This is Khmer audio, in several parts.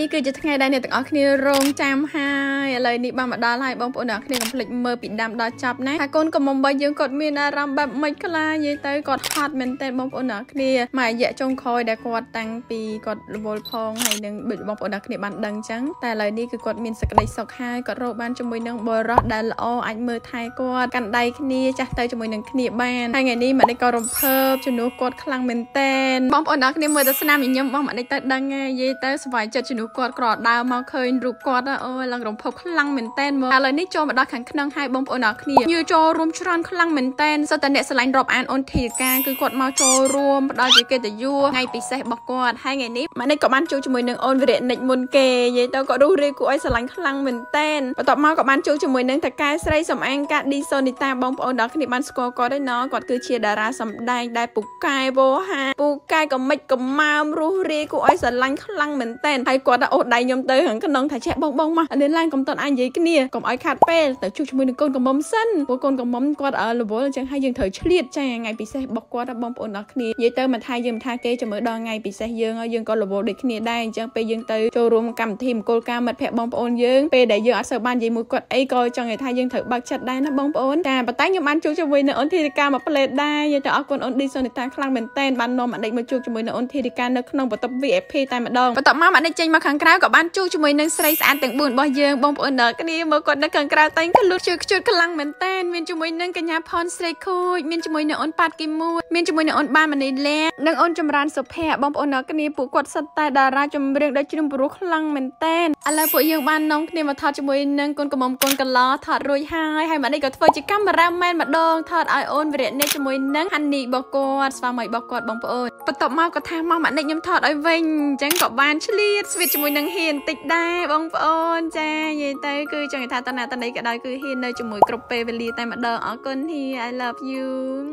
នេះគឺជាថ្ងៃដែលអ្នកទាំងអស់គ្នារងចាំហើយហើយឥឡូវនេះបានមកដល់ហើយបងប្អូនអ្នកគ្នាកុំភ្លេចមើលពីដើមដល់ចប់ណាហើយកូនក៏មិនបីយើងគាត់មានអារម្មណ៍បែបមិនខ្លានិយាយទៅគាត់ហត់មែនទេបងប្អូនអ្នកគ្នាមួយរយៈចុងក្រោយដែលគាត់តាំងពីគាត់រវល់ផងហើយនឹងបងប្អូនអ្នកគ្នាបានដឹងចឹងតែឥឡូវនេះគឺគាត់មានសក្តីសុខហើយគាត់រកបានជាមួយនឹងបរិសដែលល្អអាចមើលថែគាត់កាន់ដៃគ្នាចាស់ទៅជាមួយនឹងគ្នាបានហើយថ្ងៃនេះមកនេះក៏រំភើបជំនួសគាត់ខ្លាំងមែនតែនបងប្អូនអ្នកគ្នាមើលទៅស្នាមញញឹមបងមកនេះទៅដឹងហ៎និយាយទៅសប្បាយចិត្តជំនួសគាត់ក្រដើរមកឃើញរូបគាត់អូយឡើងរំភើបខ្លាំងមែនតែនមកឥឡូវនេះចូលមកដល់ខាងក្នុងហើយបងប្អូនអរគ្នាញើចូលរួមច្រើនខ្លាំងមែនតែនសតអ្នកឆ្លាញ់រាប់អានអូនធាការគឺគាត់មកចូលរួមផ្ដល់ជាកិត្តិយសថ្ងៃពិសេសរបស់គាត់ហើយថ្ងៃនេះម៉ានិចក៏បានជួបជាមួយនឹងអូនវិរៈនិចមុនគេនិយាយទៅក៏រុះរាយគួរឲ្យឆ្លាញ់ខ្លាំងមែនតែនបន្ទាប់មកក៏បានជួបជាមួយនឹងតាកែស្រីសំអាងកាឌីសូនីតាបងប្អូនដល់គ្នាបានស្គាល់គាត់ហើយណោះគាត់គឺជាតារាសម្ដែងដែលពូកែវោហាពូកែក៏មិនកំមើមរុះរាយគួរឲ្យឆ្លាញ់ខ្លាំងមែនតែនហើយគាត់អូសដៃខ្ញុំទៅខាងក្នុងថាចេះបងបងមកលឿនឡើងកំមិនតន់អាចនិយាយគ្នាកុំឲ្យខាត់ពេលទៅជួបជាមួយនឹងកូនកំមុំសិនព្រោះកូនកំមុំគាត់រវល់អញ្ចឹងហើយយើងត្រូវឆ្លៀតចាថ្ងៃពិសេសរបស់គាត់បងប្អូនអរគ្នានិយាយទៅមិនថាយើងមិនថាគេចាំមើលដល់ថ្ងៃពិសេសយើងហើយយើងក៏រវល់ដូចគ្នាដែរអញ្ចឹងពេលយើងទៅចូលរួមកម្មវិធីមង្គលការមិត្តភ័ក្តិបងប្អូនយើងពេលដែលយើងអត់សូវបាននិយាយមួយគាត់អីក៏ចង់និយាយថាយើងត្រូវបើកចិត្តដែរណាបងប្អូនតែប៉ុន្តែខ្ញុំបានជួបជាមួយនៅអូនធីរិកាមួយផ្លេតដែរនិយាយទៅអរគុណអូនឌីសូនីតាខ្លាំងមែនតើបាននាំអនិច្ចមកជួបជាមួយនៅអូនធីរិកានៅក្នុងបន្ទប់ VIP តែម្ដងបន្ទាប់មកអនិច្ចចេញមកខាងក្រៅក៏បានជួបជាមួយនឹងស្រីស្អាតទាំង4របស់យើងបងបងប្អូនអ្នកគ្នាមើលគាត់នៅខាងក្រៅតែងក៏លូតជឿខ្ជួតខ្លាំងមែនតែនមានជាមួយនឹងកញ្ញាផនស្រីខូចមានជាមួយនឹងអូនប៉ាតគីមួយមានជាមួយនឹងអូនបានមនីលានិងអូនចម្រើនសុភ័ក្របងប្អូនអ្នកគ្នាពួកគាត់សិតតែតារាចម្រៀងដែលជ្រុំព្រោះខ្លាំងមែនតែនឥឡូវពួកយើងបាននាំគ្នាមកថតជាមួយនឹងកូនកមុំកូនកន្លោថតរួចហើយហើយមកនេះក៏ធ្វើជាកាមេរ៉ាមែនម្ដង ថតឲ្យអូនវិរៈនេះជាមួយនឹងហានីរបស់គាត់ស្វាមីរបស់គាត់បងប្អូនបន្ទាប់មកក៏ថាមកមកនេះខ្ញុំថតឲ្យវិញអញ្ចឹងក៏បានឆ្លៀតស្វីតជាមួយនឹងហ៊ានតិចដែរបងប្អូនចានិយាយទៅគឺចង់និយាយថាតនៈតន័យក៏ដោយគឺហ៊ាននៅជាមួយគ្រប់ពេលវេលាតែម្ដងអរគុណហ៊ី I love you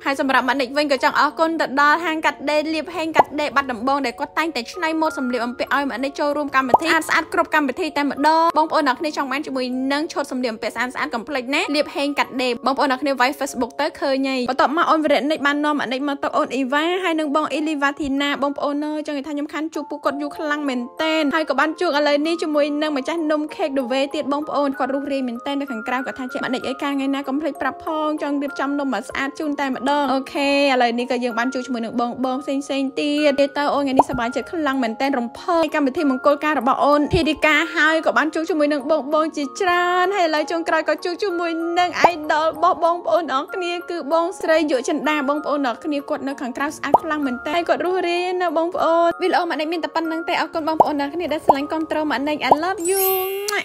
ហើយសម្រាប់ម៉ានិចវិញក៏ចង់អរគុណទៅដល់ហាងកាត់ដេរលៀបហេងកាត់ដេរបាត់ដំបងដែលគាត់តែងតែឆ្នៃម៉ូដសម្លៀកបំពាក់ឲ្យម៉ានិចចូលរួមកម្មវិធីអានស្អាតគ្រប់កម្មវិធីតែម្ដងបងប្អូនអ្នកគ្នាចង់បានជាមួយនឹងឈុតសម្លៀកបំពាក់ស្អាតស្អាតកំ plex ណាលៀបហេងកាត់ដេរបងប្អូនអ្នកគ្នាវាយ Facebook ទៅឃើញហើយបន្ទាប់មកអូនវរនិចបាននាំម៉ានិចមកទៅអូនអ៊ីវ៉ាហើយនឹងបងអ៊ីលីវ៉ាធីណាបងប្អូនអើយចង់និយាយថាខ្ញុំខាន់ជួបពួកគាត់យូរខ្លាំងមែនតើហើយក៏បានជួបឥឡូវនេះជាមួយនឹងម្ចាស់នំ Cake the Way ទៀតបងប្អូនគាត់រុះរាយមែនតើនៅខាងក្រៅគាត់ថាចេះមិនដេចអីការថ្ងៃណាកុំភ្លេចប្រាប់ផងចង់រៀបចំនំមកស្អាតជូនតែម្ដងអូខេឥឡូវនេះក៏យើងបានជួបជាមួយនឹងបងបងផ្សេងផ្សេងទៀតនិយាយទៅអូនថ្ងៃនេះសប្បាយចិត្តខ្លាំងមែនតើរំភើបកម្មវិធីមង្គលការរបស់អូនធីរីកាហើយក៏បានជួបជាមួយនឹងបងបង ជាច្រើនហើយឥឡូវចុងក្រោយក៏ជួបជាមួយនឹង idol របស់បងប្អូនអរគ្នាគឺបងស្រីយុចិន្តាបងប្អូនអរគ្នាគាត់នៅខាងក្រៅស្អាតខ្លាំងមែនតើគាត់រុះរាយណាបងប្អូនវីដេអូមកនេះមានតែប៉ុណ្្នឹងទេអរគុណបងប្អូនអរគ្នាដែលស្រឡាញ់គាំទ្រមកនេះ I love you